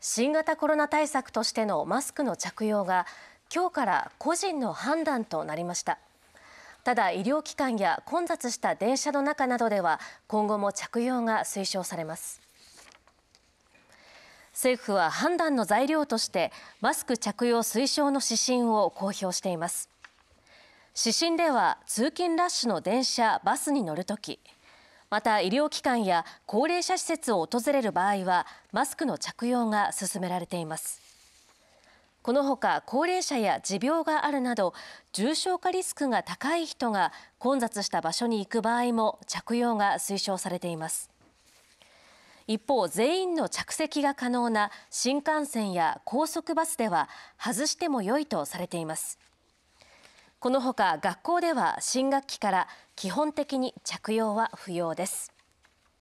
新型コロナ対策としてのマスクの着用が今日から個人の判断となりましたただ医療機関や混雑した電車の中などでは今後も着用が推奨されます政府は判断の材料としてマスク着用推奨の指針を公表しています指針では通勤ラッシュの電車バスに乗るときまた医療機関や高齢者施設を訪れる場合はマスクの着用が進められていますこのほか高齢者や持病があるなど重症化リスクが高い人が混雑した場所に行く場合も着用が推奨されています一方全員の着席が可能な新幹線や高速バスでは外しても良いとされていますこのほか学校では新学期から基本的に着用は不要です